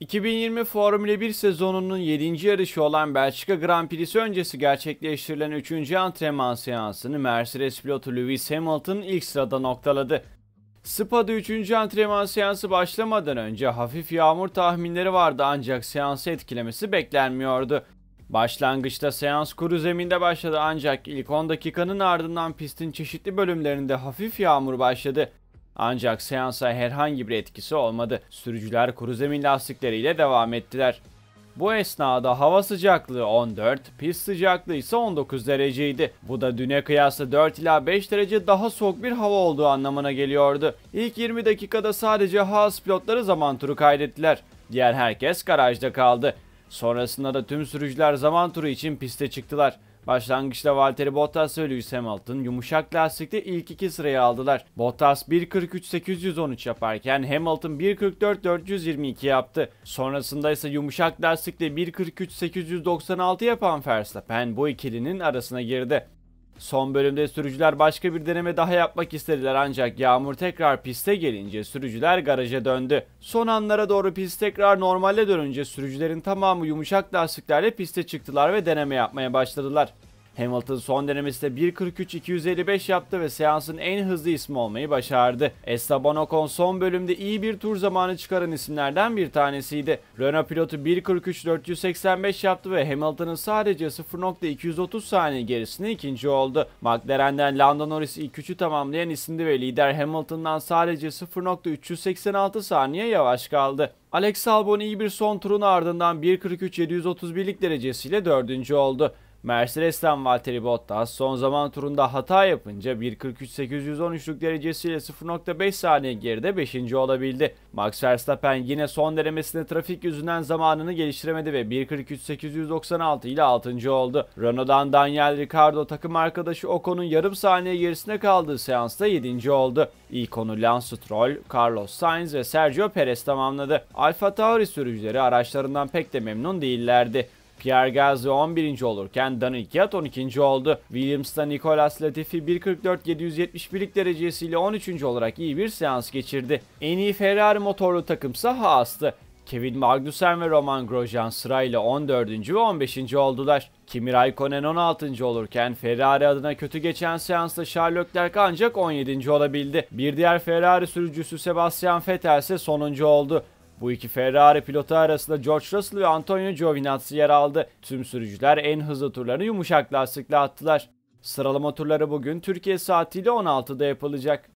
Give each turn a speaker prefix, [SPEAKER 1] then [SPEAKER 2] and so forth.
[SPEAKER 1] 2020 Formula 1 sezonunun 7. yarışı olan Belçika Grand Prix'si öncesi gerçekleştirilen 3. antrenman seansını Mercedes pilotu Lewis Hamilton ilk sırada noktaladı. Spa'da 3. antrenman seansı başlamadan önce hafif yağmur tahminleri vardı ancak seansı etkilemesi beklenmiyordu. Başlangıçta seans kuru zeminde başladı ancak ilk 10 dakikanın ardından pistin çeşitli bölümlerinde hafif yağmur başladı. Ancak seansa herhangi bir etkisi olmadı. Sürücüler kuru zemin lastikleriyle devam ettiler. Bu esnada hava sıcaklığı 14, pist sıcaklığı ise 19 dereceydi. Bu da düne kıyasla 4 ila 5 derece daha soğuk bir hava olduğu anlamına geliyordu. İlk 20 dakikada sadece Haas pilotları zaman turu kaydettiler. Diğer herkes garajda kaldı. Sonrasında da tüm sürücüler zaman turu için piste çıktılar. Başlangıçta Valtteri Bottas ve Lewis Hamilton yumuşak lastikte ilk iki sırayı aldılar. Bottas 1.43.813 yaparken Hamilton 1.44.422 yaptı. Sonrasında ise yumuşak lastikle 1.43.896 yapan Verstappen bu ikilinin arasına girdi. Son bölümde sürücüler başka bir deneme daha yapmak istediler ancak yağmur tekrar piste gelince sürücüler garaja döndü. Son anlara doğru pist tekrar normale dönünce sürücülerin tamamı yumuşak lastiklerle piste çıktılar ve deneme yapmaya başladılar. Hamilton son denemesi 1.43.255 yaptı ve seansın en hızlı ismi olmayı başardı. Esteban Ocon son bölümde iyi bir tur zamanı çıkaran isimlerden bir tanesiydi. Renault pilotu 1.43.485 yaptı ve Hamilton'ın sadece 0.230 saniye gerisinde ikinci oldu. McLaren'den Lando Norris ilk üçü tamamlayan isimdi ve lider Hamilton'dan sadece 0.386 saniye yavaş kaldı. Alex Albon iyi bir son turun ardından 1.43-731'lik derecesiyle dördüncü oldu. Mercedes'ten Valtteri Bottas son zaman turunda hata yapınca 1.43.813'lük derecesiyle 0.5 saniye geride 5. olabildi. Max Verstappen yine son denemesinde trafik yüzünden zamanını geliştiremedi ve 1.43.896 ile 6. oldu. Renault'dan Daniel Ricciardo takım arkadaşı Ocon'un yarım saniye gerisine kaldığı seansta 7. oldu. İlk onu Lance Stroll, Carlos Sainz ve Sergio Perez tamamladı. Alfa Tauri sürücüleri araçlarından pek de memnun değillerdi. Pierre Gasly 11. olurken Daniel Ikiat 12. oldu. Williams'ta Nicolas Latifi 144 derecesiyle 13. olarak iyi bir seans geçirdi. En iyi Ferrari motorlu takımsa Haas'tı. Kevin Magnussen ve Roman Grosjean sırayla 14. ve 15. oldular. Kimi Raikkonen 16. olurken Ferrari adına kötü geçen seansta Charles Leclerc ancak 17. olabildi. Bir diğer Ferrari sürücüsü Sebastian Vettel ise sonuncu oldu. Bu iki Ferrari pilotu arasında George Russell ve Antonio Giovinazzi yer aldı. Tüm sürücüler en hızlı turlarını yumuşak lastikle attılar. Sıralama turları bugün Türkiye saatiyle 16'da yapılacak.